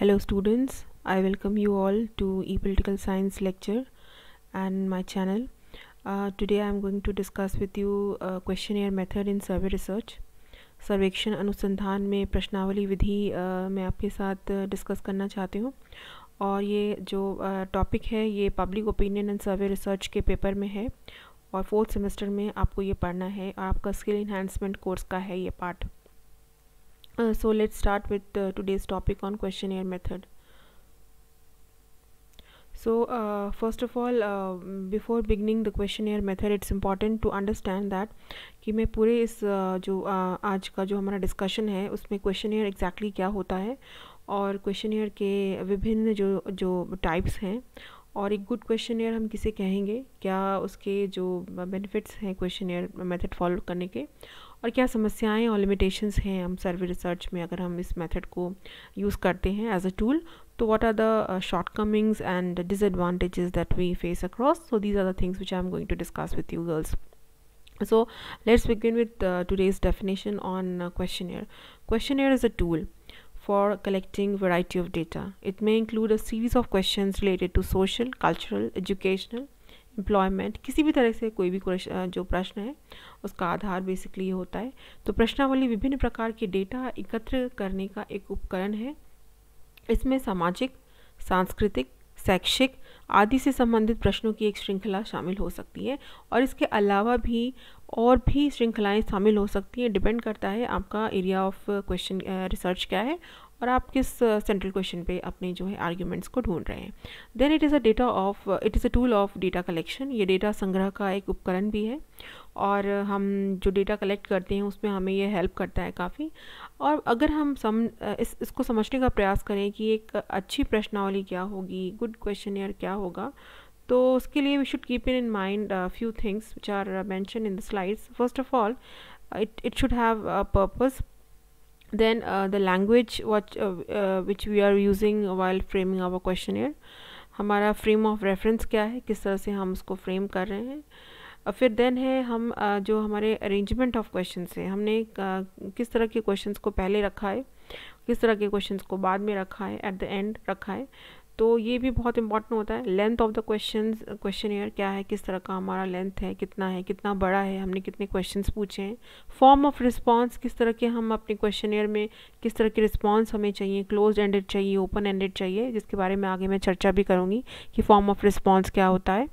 Hello students, I welcome you all to ePolitical Science lecture and my channel. Uh, today I am going to discuss with you uh, questionnaire method in survey research. सर्वेक्षण अनुसंधान में प्रश्नावली विधि uh, मैं आपके साथ discuss करना चाहती हूँ और ये जो टॉपिक है ये public opinion and survey research के पेपर में है और फोर्थ सेमेस्टर में आपको ये पढ़ना है आपका स्किल इन्हांसमेंट कोर्स का है ये part Uh, so let's start with uh, today's topic on questionnaire method so uh, first of all before beginning the questionnaire method it's important to understand that कि मैं पूरे इस जो आज का जो हमारा डिस्कशन है उसमें क्वेश्चनर एग्जैक्टली क्या होता है और क्वेश्चनर के विभिन्न जो जो टाइप्स हैं और एक गुड क्वेश्चनर हम किसे कहेंगे क्या उसके जो बेनिफिट्स हैं क्वेश्चनर मेथड फॉलो करने के और क्या समस्याएं और लिमिटेशंस हैं हम सर्वे रिसर्च में अगर हम इस मेथड को यूज़ करते हैं एज अ टूल तो what are the shortcomings and disadvantages that we face across so these are the things which I am going to discuss with you girls so let's begin with today's definition on questionnaire questionnaire is a tool for collecting variety of data it may include a series of questions related to social cultural educational employment किसी भी तरह से कोई भी जो प्रश्न है उसका आधार बेसिकली ये होता है तो प्रश्नावली विभिन्न प्रकार के डेटा एकत्र करने का एक उपकरण है इसमें सामाजिक सांस्कृतिक शैक्षिक आदि से संबंधित प्रश्नों की एक श्रृंखला शामिल हो सकती है और इसके अलावा भी और भी श्रृंखलाएं शामिल हो सकती हैं डिपेंड करता है आपका एरिया ऑफ क्वेश्चन रिसर्च क्या है और आप किस सेंट्रल क्वेश्चन पे अपने जो है आर्ग्यूमेंट्स को ढूंढ रहे हैं then it is a data of it is a tool of data collection ये डेटा संग्रह का एक उपकरण भी है और हम जो डेटा कलेक्ट करते हैं उसमें हमें ये हेल्प करता है काफ़ी और अगर हम सम इस इसको समझने का प्रयास करें कि एक अच्छी प्रश्नावली क्या होगी गुड क्वेश्चन क्या होगा तो उसके लिए we should keep in mind few things which are mention in the slides first of all it it should have a purpose then uh, the language what, uh, uh, which we are using while framing our questionnaire हमारा frame of reference क्या है किस तरह से हम उसको frame कर रहे हैं और फिर देन है हम जो हमारे अरेंजमेंट ऑफ क्वेश्चन है हमने किस तरह के क्वेश्चन को पहले रखा है किस तरह के क्वेश्चन को बाद में रखा है एट द एंड रखा है तो ये भी बहुत इंपॉर्टेंट होता है length of the question questionnaire क्या है किस तरह का हमारा लेंथ है कितना है कितना बड़ा है हमने कितने क्वेश्चन पूछे हैं फॉर्म ऑफ रिस्पॉन्स किस तरह के हम अपने क्वेश्चन ईयर में किस तरह के रिस्पॉन्स हमें चाहिए क्लोज एंडेड चाहिए ओपन एंडेड चाहिए जिसके बारे में आगे मैं चर्चा भी करूँगी कि फॉर्म ऑफ रिस्पॉन्स क्या होता है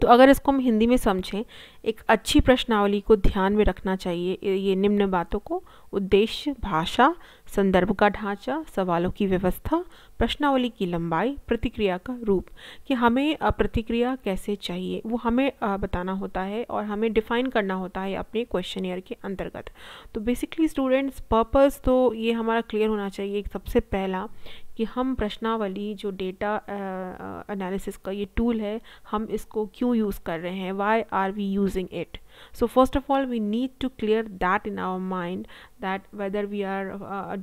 तो अगर इसको हम हिंदी में समझें एक अच्छी प्रश्नावली को ध्यान में रखना चाहिए ये निम्न बातों को उद्देश्य भाषा संदर्भ का ढांचा सवालों की व्यवस्था प्रश्नावली की लंबाई प्रतिक्रिया का रूप कि हमें प्रतिक्रिया कैसे चाहिए वो हमें बताना होता है और हमें डिफ़ाइन करना होता है अपने क्वेश्चन ईयर के अंतर्गत तो बेसिकली स्टूडेंट्स पर्पस तो ये हमारा क्लियर होना चाहिए सबसे पहला कि हम प्रश्नावली जो डेटा एनालिसिस का ये टूल है हम इसको क्यों यूज़ कर रहे हैं why are we using it so first of all we need to clear that in our mind that whether we are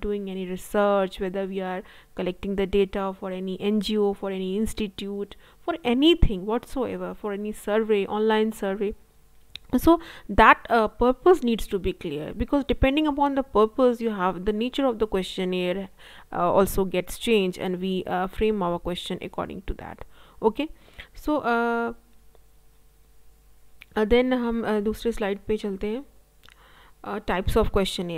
doing any research whether we are collecting the data for any N G O for any institute for any thing ever for any survey online survey so that uh, purpose needs to be clear because depending upon the purpose you have the nature of the questionnaire uh, also gets changed and we uh, frame our question according to that okay so uh, then हम दूसरे slide पे चलते हैं types of question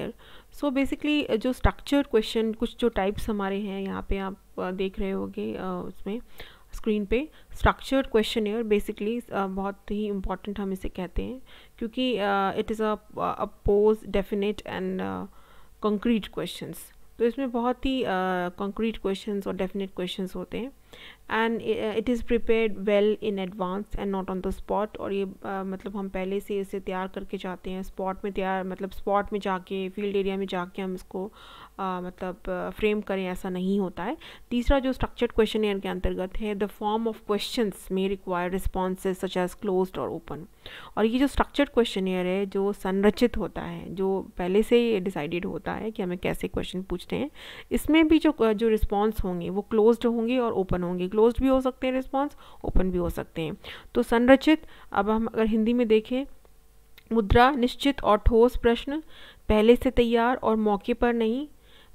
so basically जो structured question कुछ जो types हमारे हैं यहाँ पे आप देख रहे होगे उसमें स्क्रीन पे स्ट्रक्चर्ड क्वेश्चन और बेसिकली बहुत ही इम्पॉर्टेंट हम इसे कहते हैं क्योंकि it is a pose definite and concrete questions तो इसमें बहुत ही कंक्रीट uh, क्वेश्चंस और डेफिनेट क्वेश्चंस होते हैं and it is prepare well in advance and not on the spot और ये uh, मतलब हम पहले से इसे तैयार करके जाते हैं स्पॉट में तैयार मतलब स्पॉट में जाके फील्ड एरिया में जाके हम इसको uh, मतलब फ्रेम uh, करें ऐसा नहीं होता है तीसरा जो स्ट्रक्चर्ड क्वेश्चन के अंतर्गत है द फॉर्म ऑफ क्वेश्चन में require responses such as close और ओपन और ये जो स्ट्रक्चर्ड क्वेश्चन एयर है जो संरचित होता है जो पहले से ही डिसाइडेड होता है कि हमें कैसे क्वेश्चन पूछते हैं इसमें भी जो uh, जो रिस्पॉन्स होंगे वो क्लोज होंगे और ओपन होंगे क्लोज भी हो सकते हैं रिस्पॉन्स ओपन भी हो सकते हैं तो संरचित अब हम अगर हिंदी में देखें मुद्रा निश्चित और ठोस प्रश्न पहले से तैयार और मौके पर नहीं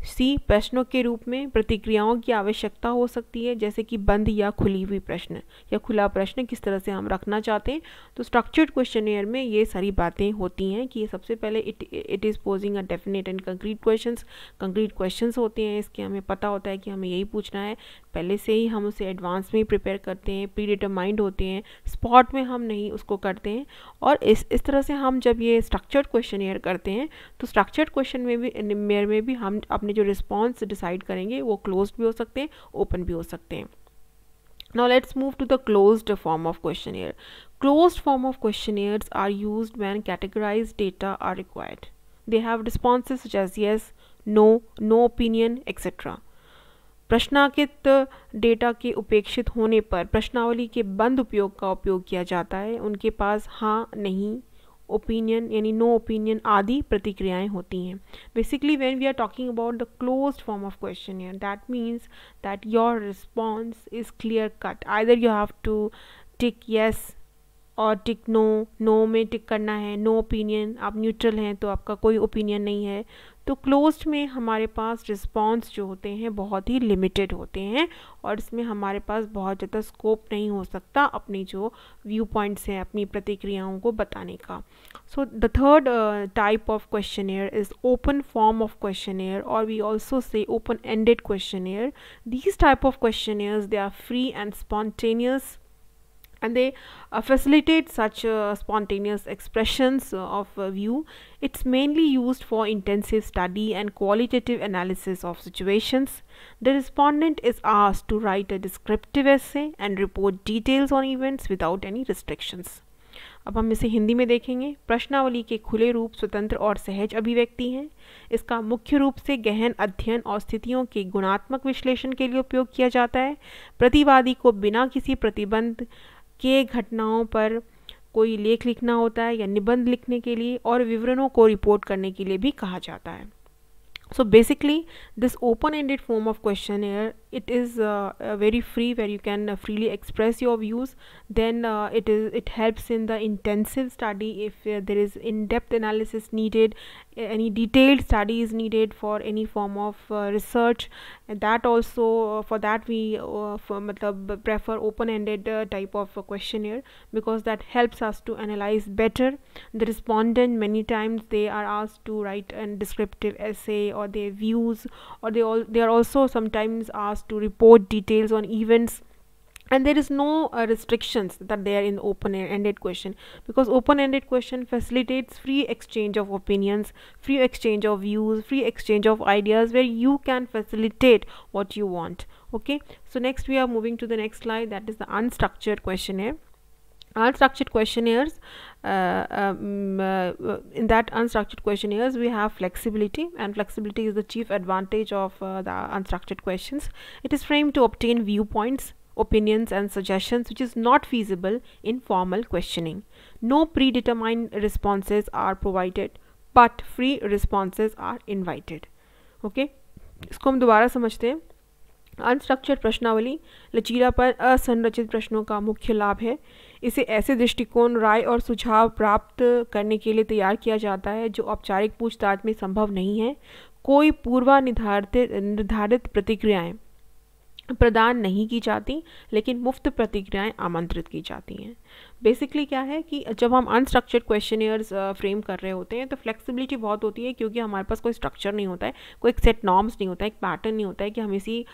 सी प्रश्नों के रूप में प्रतिक्रियाओं की आवश्यकता हो सकती है जैसे कि बंद या खुली हुई प्रश्न या खुला प्रश्न किस तरह से हम रखना चाहते हैं तो स्ट्रक्चर्ड क्वेश्चन में ये सारी बातें होती हैं कि सबसे पहले it it is posing a definite and concrete question concrete question होते हैं इसके हमें पता होता है कि हमें यही पूछना है पहले से ही हम उसे एडवांस में प्रिपेयर करते हैं प्री डिटरमाइंड होते हैं स्पॉट में हम नहीं उसको करते हैं और इस इस तरह से हम जब ये स्ट्रक्चर्ड क्वेश्चन करते हैं तो स्ट्रक्चर्ड क्वेश्चन में भी में भी हम अपने अपने जो रिस्पॉन्स डिसाइड करेंगे वो क्लोज भी हो सकते हैं ओपन भी हो सकते हैं now let's move to the close form of questionnaire close form of questionnaires are use when categorize data are required they have responses as yes no no opinion etcetera प्रश्नाकित data के उपेक्षित होने पर प्रश्नावली के बंद उपयोग का उपयोग किया जाता है उनके पास हाँ नहीं ओपिनियन यानी नो ओपिनियन आदि प्रतिक्रियाएं होती हैं basically when we are talking about the close form of questionnaire that means that your response is clear cut either you have to tick yes or tick no no में टिक करना है no opinion आप neutral हैं तो आपका कोई opinion नहीं है तो क्लोज्ड में हमारे पास रिस्पॉन्स जो होते हैं बहुत ही लिमिटेड होते हैं और इसमें हमारे पास बहुत ज़्यादा स्कोप नहीं हो सकता अपनी जो व्यू पॉइंट्स हैं अपनी प्रतिक्रियाओं को बताने का so the third type of questionnaire is open form of questionnaire or we also say open ended questionnaire these type of questionnaires they are free and spontaneous and they uh, facilitate such uh, spontaneous expressions uh, of uh, view. It's mainly used for intensive study and qualitative analysis of situations. The respondent is asked to write a descriptive essay and report details on events without any restrictions. अब हम इसे हिंदी में देखेंगे प्रश्नावली के खुले रूप स्वतंत्र और सहज अभिव्यक्ति हैं इसका मुख्य रूप से गहन अध्ययन और स्थितियों के गुणात्मक विश्लेषण के लिए उपयोग किया जाता है प्रतिवादी को बिना किसी प्रतिबंध के घटनाओं पर कोई लेख लिखना होता है या निबंध लिखने के लिए और विवरणों को रिपोर्ट करने के लिए भी कहा जाता है so basically this open ended form of question it is uh, uh, very free where you can uh, freely express your views then uh, it is it helps in the intensive study if uh, there is in-depth analysis needed any detailed study is needed for any form of uh, research and that also for that we for, matlab, prefer open-ended type of questionnaire because that helps us to analyze better the respondent many times they are asked to write a descriptive essay or their views or they all they are also sometimes asked asked to report details on events and there is no uh, restrictions that they are in open ended question because open ended question facilitates free exchange of opinions free exchange of views free exchange of ideas where you can facilitate what you want okay so next we are moving to the next slide that is the unstructured questionnaire unstructured questionnaires uh, um, uh, in that unstructured questionnaires we have flexibility and flexibility is the chief advantage of uh, the unstructured questions it is framed to obtain viewpoints opinions and suggestions which is not feasible in formal questioning no predetermined responses are provided but free responses are invited okay इसको हम दोबारा समझते हैं unstructured प्रश्नावली लचीलापन असंरचित प्रश्नों का मुख्य लाभ है इसे ऐसे दृष्टिकोण राय और सुझाव प्राप्त करने के लिए तैयार किया जाता है जो औपचारिक पूछताछ में संभव नहीं है कोई पूर्वानिधारित निर्धारित प्रतिक्रियाएं प्रदान नहीं की जाती लेकिन मुफ्त प्रतिक्रियाएं आमंत्रित की जाती हैं बेसिकली क्या है कि जब हम अनस्ट्रक्चर्ड क्वेश्चनियर्स फ्रेम कर रहे होते हैं तो फ्लेक्सिबिलिटी बहुत होती है क्योंकि हमारे पास कोई स्ट्रक्चर नहीं होता है कोई एक सेट नॉर्म्स नहीं होता है एक पैटर्न नहीं होता है कि हम इसी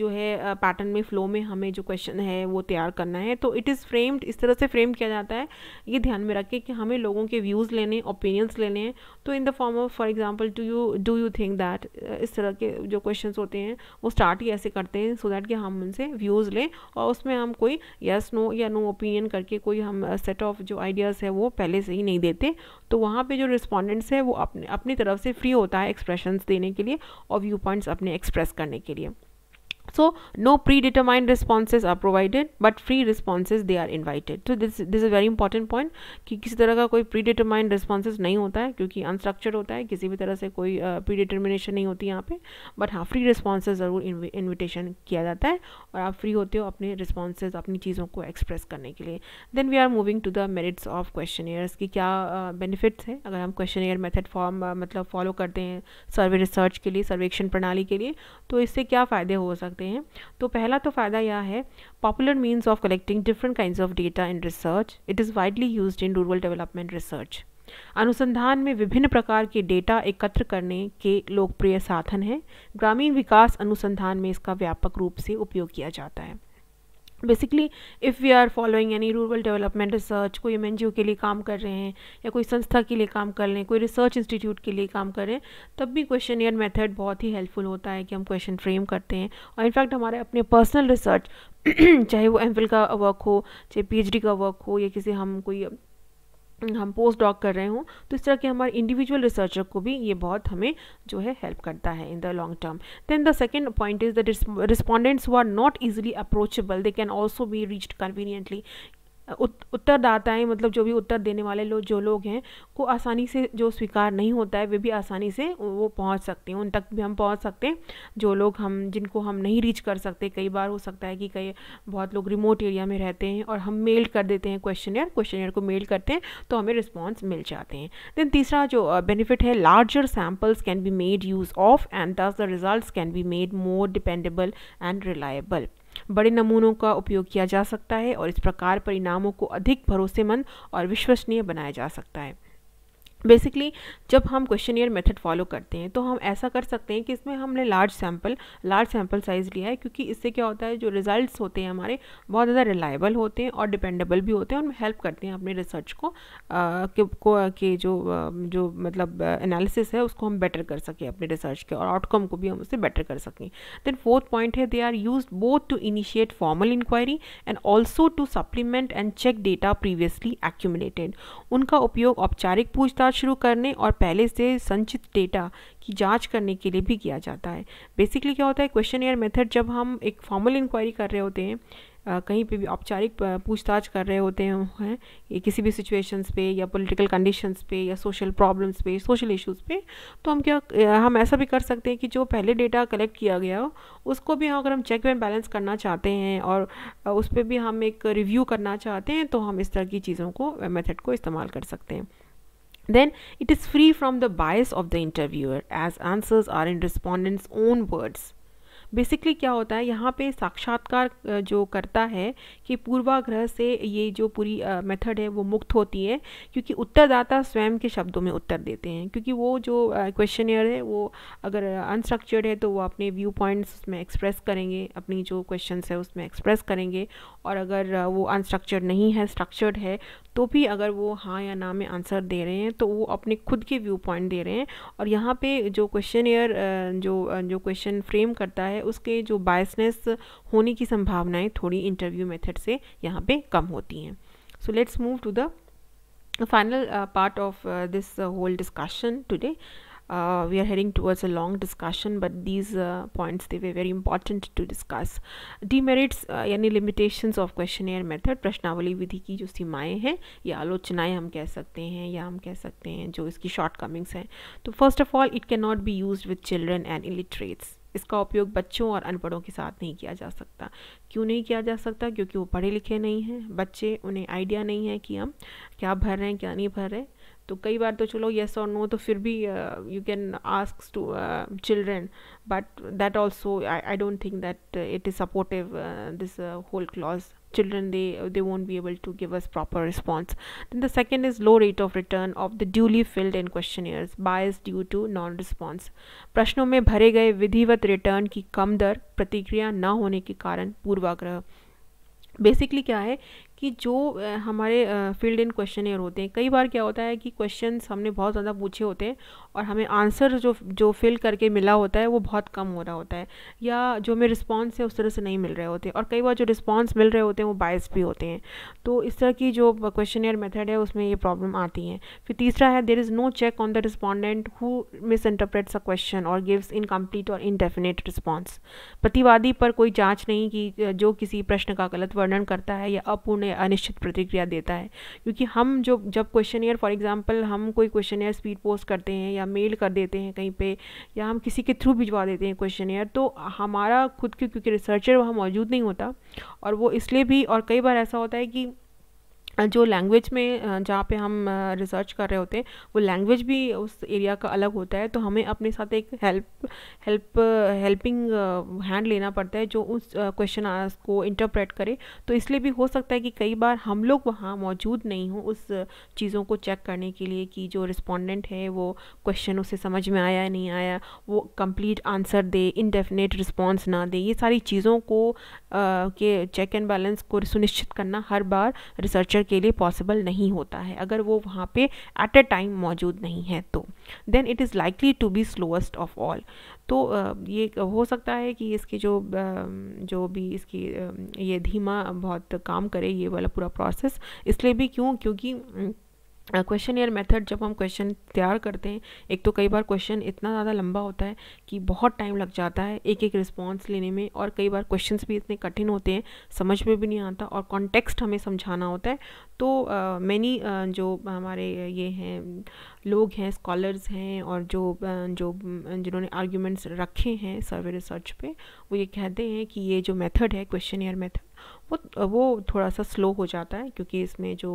जो है पैटर्न में फ्लो में हमें जो क्वेश्चन है वो तैयार करना है तो इट इज़ फ्रेम्ड इस तरह से फ्रेम किया जाता है ये ध्यान में रखें कि हमें लोगों के व्यूज़ लेने ओपिनियंस लेने हैं तो in the form of for example do you do you think that इस तरह के जो क्वेश्चन होते हैं वो स्टार्ट ही ऐसे करते हैं सो so दैट कि हम उनसे व्यूज़ लें और उसमें हम कोई येस yes, नो no, या नो no ओपिनियन करके कोई हम सेट ऑफ जो आइडियाज़ है वो पहले से ही नहीं देते तो वहाँ पे जो रिस्पॉन्डेंट्स है वो अपने अपनी तरफ से फ्री होता है एक्सप्रेशंस देने के लिए और व्यू पॉइंट्स अपने एक्सप्रेस करने के लिए So no predetermined responses are provided but free responses they are invited. So this this is a very important point कि किसी तरह का कोई predetermined responses नहीं होता है क्योंकि unstructured होता है किसी भी तरह से कोई predetermination नहीं होती यहाँ पे but हाँ free responses ज़रूर invitation किया जाता है और आप free होते हो अपने responses अपनी चीज़ों को express करने के लिए then we are moving to the merits of questionnaires कि क्या benefits हैं अगर हम questionnaire method form मतलब follow करते हैं सर्वे रिसर्च के लिए सर्वेक्षण प्रणाली के लिए तो इससे क्या फ़ायदे हो सकते सकते हैं तो पहला तो फ़ायदा यह है popular means of collecting different kind of data in research it is widely use in rural development research अनुसंधान में विभिन्न प्रकार के डेटा एकत्र करने के लोकप्रिय साधन हैं ग्रामीण विकास अनुसंधान में इसका व्यापक रूप से उपयोग किया जाता है basically if we are following any rural development research कोई एम के लिए काम कर रहे हैं या कोई संस्था के लिए काम कर रहे हैं कोई रिसर्च इंस्टीट्यूट के लिए काम कर रहे हैं तब भी क्वेश्चन ईयर मेथड बहुत ही हेल्पफुल होता है कि हम क्वेश्चन फ्रेम करते हैं और इनफैक्ट हमारे अपने पर्सनल रिसर्च चाहे वो एम का वर्क हो चाहे पी का वर्क हो या किसी हम कोई हम पोस्ट डॉक कर रहे हों तो इस तरह के हमारे इंडिविजुअल रिसर्चर को भी ये बहुत हमें जो है हेल्प करता है in the long term then the second point is the respondents who are not easily approachable they can also be reached conveniently उत, उत्तरदाताएं मतलब जो भी उत्तर देने वाले लोग जो लोग हैं को आसानी से जो स्वीकार नहीं होता है वे भी आसानी से वो पहुंच सकते हैं उन तक भी हम पहुंच सकते हैं जो लोग हम जिनको हम नहीं रीच कर सकते कई बार हो सकता है कि कई बहुत लोग रिमोट एरिया में रहते हैं और हम मेल कर देते हैं क्वेश्चन क्वेश्चन को मेल करते हैं तो हमें रिस्पॉन्स मिल जाते हैं देन तीसरा जो बेनिफिट है larger samples can be made use of and thus the result can be made more dependable and reliable बड़े नमूनों का उपयोग किया जा सकता है और इस प्रकार परिणामों को अधिक भरोसेमंद और विश्वसनीय बनाया जा सकता है बेसिकली जब हम क्वेश्चन ईयर मेथड फॉलो करते हैं तो हम ऐसा कर सकते हैं कि इसमें हमने large sample large sample size लिया है क्योंकि इससे क्या होता है जो रिजल्ट्स होते हैं हमारे बहुत ज़्यादा रिलायबल होते हैं और डिपेंडेबल भी होते हैं और हेल्प करते हैं अपने रिसर्च को के जो जो मतलब एनालिसिस है उसको हम बेटर कर सकें अपने रिसर्च के और आउटकम को भी हम उससे बेटर कर सकें देन फोर्थ पॉइंट है they are use both to initiate formal inquiry and also to supplement and check data previously accumulated उनका उपयोग औपचारिक पूछताछ जांच शुरू करने और पहले से संचित डेटा की जांच करने के लिए भी किया जाता है बेसिकली क्या होता है क्वेश्चन एयर मेथड जब हम एक फॉर्मल इंक्वायरी कर रहे होते हैं आ, कहीं पे भी औपचारिक पूछताछ कर रहे होते हैं है, किसी भी सिचुएशंस पे या पॉलिटिकल कंडीशंस पे या सोशल प्रॉब्लम्स पे सोशल इश्यूज़ पे तो हम क्या हम ऐसा भी कर सकते हैं कि जो पहले डेटा कलेक्ट किया गया हो उसको भी अगर हम चेक एंड बैलेंस करना चाहते हैं और उस पर भी हम एक रिव्यू करना चाहते हैं तो हम इस तरह की चीज़ों को मेथड को इस्तेमाल कर सकते हैं Then it is free from the bias of the interviewer as answers are in respondents' own words. Basically क्या होता है यहाँ पे साक्षात्कार जो करता है कि पूर्वाग्रह से ये जो पूरी मेथड है वो मुक्त होती है क्योंकि उत्तरदाता स्वयं के शब्दों में उत्तर देते हैं क्योंकि वो जो क्वेश्चन है वो अगर अनस्ट्रक्चर्ड है तो वो अपने व्यू पॉइंट्स उसमें एक्सप्रेस करेंगे अपनी जो क्वेश्चन है उसमें एक्सप्रेस करेंगे और अगर वो अनस्ट्रक्चर्ड नहीं है स्ट्रक्चर्ड है तो भी अगर वो हाँ या ना में आंसर दे रहे हैं तो वो अपने खुद के व्यू पॉइंट दे रहे हैं और यहाँ पे जो क्वेश्चन एयर जो जो क्वेश्चन फ्रेम करता है उसके जो बायसनेस होने की संभावनाएं थोड़ी इंटरव्यू मेथड से यहाँ पे कम होती हैं so let's move to the final part of this whole discussion today uh, we are heading towards a long discussion but these uh, points they were very important to discuss demerits uh, yani limitations of questionnaire method prashnavali vidhi ki jo simaye hain ya alochnaye hum keh sakte hain ya hum keh sakte hain jo iski shortcomings hain to first of all it cannot be used with children and illiterates इसका उपयोग बच्चों और अनपढ़ों के साथ नहीं किया जा सकता क्यों नहीं किया जा सकता क्योंकि वो पढ़े लिखे नहीं हैं बच्चे उन्हें आइडिया नहीं है कि हम क्या भर रहे हैं क्या नहीं भर रहे हैं तो कई बार तो चलो येस और नो तो फिर भी you can ask to children but that also I don't think that it is supportive this whole clause children they they won't be able to give us proper response then the second is low rate of return of the duly filled in questionnaires bias due to non response प्रश्नों में भरे गए विधिवत return की कम दर प्रतिक्रिया न होने के कारण पूर्वाग्रह बेसिकली क्या है कि जो हमारे फील्ड इन क्वेश्चन होते हैं कई बार क्या होता है कि क्वेश्चन हमने बहुत ज़्यादा पूछे होते हैं और हमें आंसर जो जो फिल करके मिला होता है वो बहुत कम हो रहा होता है या जो हमें रिस्पॉन्स है उस तरह से नहीं मिल रहे होते और कई बार जो रिस्पॉन्स मिल रहे होते हैं वो बायस भी होते हैं तो इस तरह की जो क्वेश्चन मेथड है उसमें ये प्रॉब्लम आती है फिर तीसरा है there is no check on the respondent who misinterprets a question और गिव्स इनकम्प्लीट और इनडेफिनेट रिस्पॉन्स प्रतिवादी पर कोई जाँच नहीं की जो किसी प्रश्न का गलत वर्णन करता है या अपूर्ण अनिश्चित प्रतिक्रिया देता है क्योंकि हम जो जब क्वेश्चन ईयर फॉर एग्ज़ाम्पल हम कोई क्वेश्चन ईयर स्पीड पोस्ट करते हैं या मेल कर देते हैं कहीं पर या हम किसी के थ्रू भिजवा देते हैं क्वेश्चन ईयर तो हमारा खुद के क्योंकि रिसर्चर वहाँ मौजूद नहीं होता और वो इसलिए भी और कई बार ऐसा होता है कि जो लैंग्वेज में जहाँ पे हम रिसर्च कर रहे होते हैं वो लैंग्वेज भी उस एरिया का अलग होता है तो हमें अपने साथ एक हेल्प हेल्प हेल्पिंग हैंड लेना पड़ता है जो उस क्वेश्चन को इंटरप्रेट करे तो इसलिए भी हो सकता है कि कई बार हम लोग वहाँ मौजूद नहीं हों उस चीज़ों को चेक करने के लिए कि जो रिस्पोंडेंट है वो क्वेश्चन उसे समझ में आया नहीं आया वो कम्प्लीट आंसर दे इनडेफिनेट रिस्पॉन्स ना दे ये सारी चीज़ों को के चेक एंड बैलेंस को सुनिश्चित करना हर बार रिसर्चर टीचर के लिए पॉसिबल नहीं होता है अगर वो वहाँ पे एट अ टाइम मौजूद नहीं है तो then it is likely to be slowest of all तो ये हो सकता है कि इसकी जो जो भी इसकी ये धीमा बहुत काम करे ये वाला पूरा प्रोसेस इसलिए भी क्यों क्योंकि क्वेश्चन ईयर मेथड जब हम क्वेश्चन तैयार करते हैं एक तो कई बार क्वेश्चन इतना ज़्यादा लंबा होता है कि बहुत टाइम लग जाता है एक एक रिस्पॉन्स लेने में और कई बार क्वेश्चन भी इतने कठिन होते हैं समझ में भी नहीं आता और कॉन्टेक्स्ट हमें समझाना होता है तो मैनी uh, uh, जो हमारे ये हैं लोग हैं स्कॉलर्स हैं और जो जो जिन्होंने आर्ग्यूमेंट्स रखे हैं सर्वे रिसर्च पे वो ये कहते हैं कि ये जो मेथड है क्वेश्चन एयर मेथड वो वो थोड़ा सा स्लो हो जाता है क्योंकि इसमें जो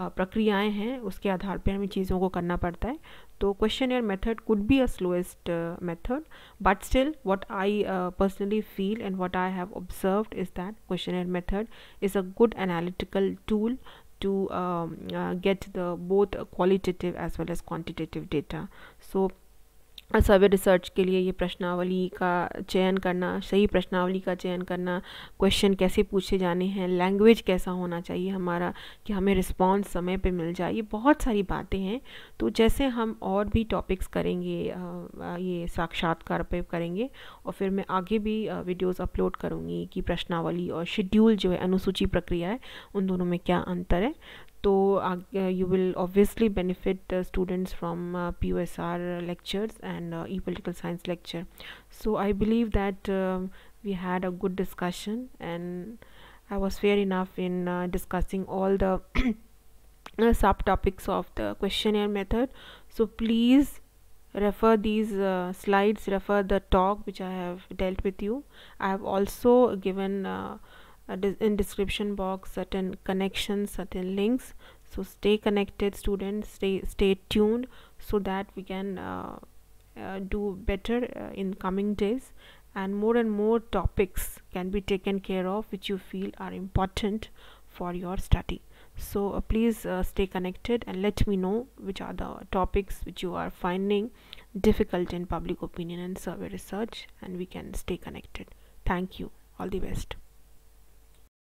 प्रक्रियाएं हैं उसके आधार पर हमें चीज़ों को करना पड़ता है तो questionnaire method could be a slowest method but still what I personally feel and what I have observed is that questionnaire method is a good analytical tool to get the both qualitative as well as quantitative data so survey research के लिए ये प्रश्नावली का चयन करना सही प्रश्नावली का चयन करना क्वेश्चन कैसे पूछे जाने हैं लैंग्वेज कैसा होना चाहिए हमारा कि हमें रिस्पॉन्स समय पे मिल जाए ये बहुत सारी बातें हैं तो जैसे हम और भी टॉपिक्स करेंगे ये साक्षात्कार पे करेंगे और फिर मैं आगे भी वीडियोस अपलोड करूँगी कि प्रश्नावली और शेड्यूल जो है अनुसूची प्रक्रिया है उन दोनों में क्या अंतर है so uh, uh, you will obviously benefit uh, students from PUSR lectures and e-political science lecture so I believe that um, we had a good discussion and I was fair enough in discussing all the subtopics of the questionnaire method so please refer these slides refer the talk which i have dealt with you i have also given in description box certain connections certain links so stay connected students stay stay tuned so that we can uh, uh, do better uh, in coming days and more and more topics can be taken care of which you feel are important for your study so uh, please uh, stay connected and let me know which are the topics which you are finding difficult in public opinion and survey research and we can stay connected thank you all the best